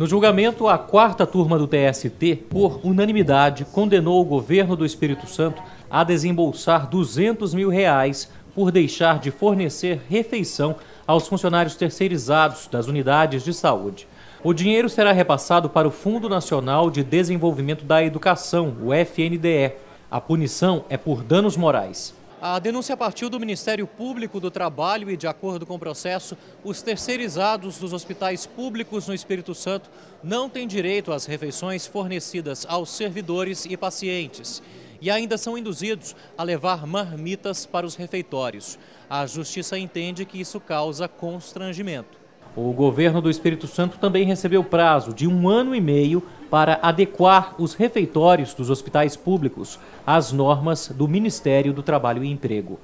No julgamento, a quarta turma do TST, por unanimidade, condenou o governo do Espírito Santo a desembolsar 200 mil reais por deixar de fornecer refeição aos funcionários terceirizados das unidades de saúde. O dinheiro será repassado para o Fundo Nacional de Desenvolvimento da Educação, o FNDE. A punição é por danos morais. A denúncia partiu do Ministério Público do Trabalho e, de acordo com o processo, os terceirizados dos hospitais públicos no Espírito Santo não têm direito às refeições fornecidas aos servidores e pacientes. E ainda são induzidos a levar marmitas para os refeitórios. A Justiça entende que isso causa constrangimento. O governo do Espírito Santo também recebeu prazo de um ano e meio para adequar os refeitórios dos hospitais públicos às normas do Ministério do Trabalho e Emprego.